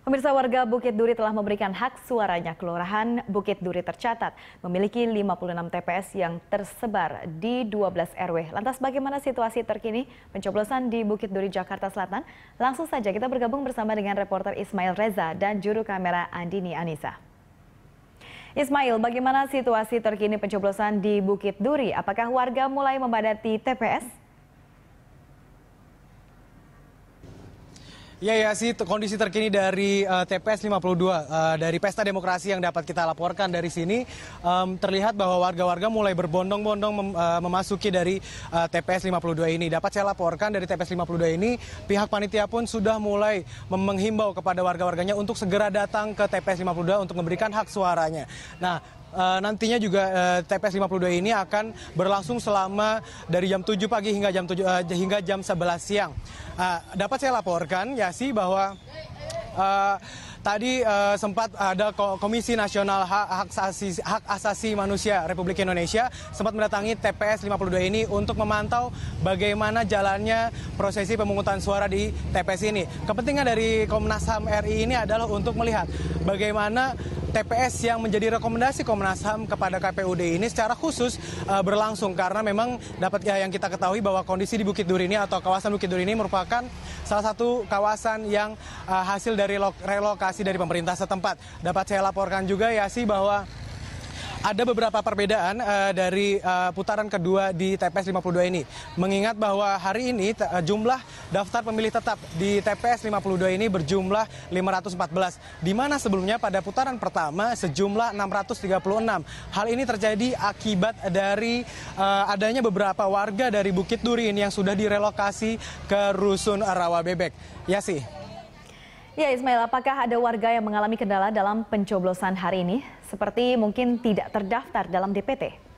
Pemirsa warga Bukit Duri telah memberikan hak suaranya. Kelurahan Bukit Duri tercatat memiliki 56 TPS yang tersebar di 12 RW. Lantas bagaimana situasi terkini pencoblosan di Bukit Duri, Jakarta Selatan? Langsung saja kita bergabung bersama dengan reporter Ismail Reza dan juru kamera Andini Anissa. Ismail, bagaimana situasi terkini pencoblosan di Bukit Duri? Apakah warga mulai memadati TPS? Ya ya sih kondisi terkini dari uh, TPS 52 uh, dari pesta demokrasi yang dapat kita laporkan dari sini um, terlihat bahwa warga-warga mulai berbondong-bondong mem, uh, memasuki dari uh, TPS 52 ini. Dapat saya laporkan dari TPS 52 ini pihak panitia pun sudah mulai menghimbau kepada warga-warganya untuk segera datang ke TPS 52 untuk memberikan hak suaranya. Nah, Eh, nantinya juga eh, lima TPS 52 ini akan berlangsung selama dari jam 7 pagi hingga jam 7 eh, hingga jam 11 siang. dapat saya laporkan ya sih bahwa tadi sempat ada Komisi Nasional Hak, Hak, Asasi, Hak Asasi Manusia Republik Indonesia sempat mendatangi TPS 52 ini untuk memantau bagaimana jalannya prosesi pemungutan suara di TPS ini. Kepentingan dari Komnas HAM RI ini adalah untuk melihat bagaimana TPS yang menjadi rekomendasi Komnas HAM kepada KPUD ini secara khusus uh, berlangsung karena memang dapat ya, yang kita ketahui bahwa kondisi di Bukit Duri ini atau kawasan Bukit Duri ini merupakan salah satu kawasan yang uh, hasil dari relokasi dari pemerintah setempat. Dapat saya laporkan juga ya sih bahwa ada beberapa perbedaan uh, dari uh, putaran kedua di TPS 52 ini. Mengingat bahwa hari ini eh, jumlah daftar pemilih tetap di TPS 52 ini berjumlah 514, di mana sebelumnya pada putaran pertama sejumlah 636. Hal ini terjadi akibat dari uh, adanya beberapa warga dari Bukit Duri ini yang sudah direlokasi ke Rusun Rawa Bebek. Ya sih. Ya Ismail, apakah ada warga yang mengalami kendala dalam pencoblosan hari ini? Seperti mungkin tidak terdaftar dalam DPT?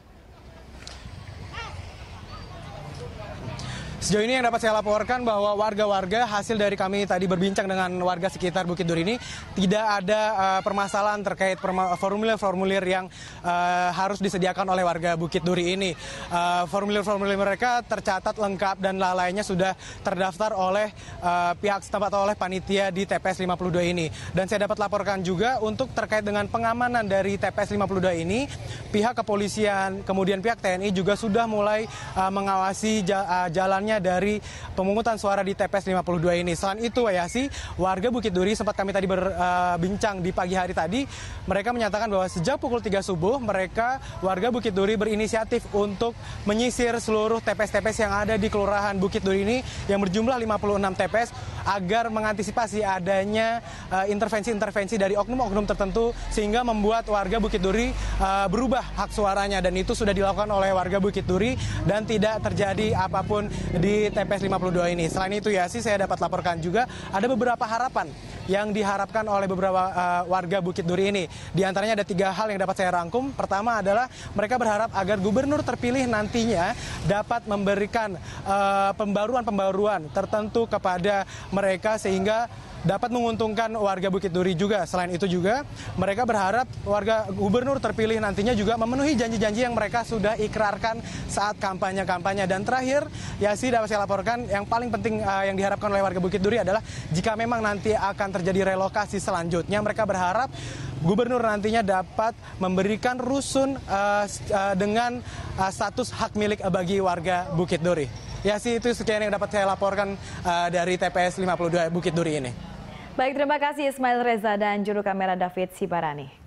Sejauh ini yang dapat saya laporkan bahwa warga-warga hasil dari kami tadi berbincang dengan warga sekitar Bukit Duri ini tidak ada uh, permasalahan terkait formulir-formulir yang uh, harus disediakan oleh warga Bukit Duri ini. Eh, formulir-formulir uh, mereka tercatat lengkap dan lain-lainnya sudah terdaftar oleh uh, pihak setempat atau oleh panitia di TPS 52 ini. Dan saya dapat laporkan juga untuk terkait dengan pengamanan dari TPS 52 ini, pihak kepolisian kemudian pihak TNI juga sudah mulai uh, mengawasi jalannya dari pemungutan suara di TPS 52 ini. Selain itu, sih, warga Bukit Duri sempat kami tadi berbincang eh, di pagi hari tadi, mereka menyatakan bahwa sejak pukul 3 subuh mereka warga Bukit Duri berinisiatif untuk menyisir seluruh TPS-TPS yang ada di Kelurahan Bukit Duri ini yang berjumlah 56 TPS agar mengantisipasi adanya eh, intervensi-intervensi dari oknum-oknum tertentu sehingga membuat warga Bukit Duri eh, berubah hak suaranya dan itu sudah dilakukan oleh warga Bukit Duri dan tidak terjadi apapun di TPS 52 ini. Selain itu ya sih saya dapat laporkan juga ada beberapa harapan yang diharapkan oleh beberapa uh, warga Bukit Duri ini. Di antaranya ada tiga hal yang dapat saya rangkum. Pertama adalah mereka berharap agar gubernur terpilih nantinya dapat memberikan eh, pembaruan-pembaruan uh, tertentu kepada mereka sehingga dapat menguntungkan warga Bukit Duri juga. Selain itu juga mereka berharap warga gubernur terpilih nantinya juga memenuhi janji-janji yang mereka sudah ikrarkan saat kampanye-kampanye. Dan terakhir, sih dapat saya laporkan yang paling penting uh, yang diharapkan oleh warga Bukit Duri adalah jika memang nanti akan terjadi relokasi selanjutnya, mereka berharap gubernur nantinya dapat memberikan rusun uh, uh, dengan uh, status hak milik bagi warga Bukit Duri. Ya sih itu sekian yang dapat saya laporkan uh, dari TPS 52 Bukit Duri ini. Baik, terima kasih Ismail Reza dan juru kamera David Sibarani.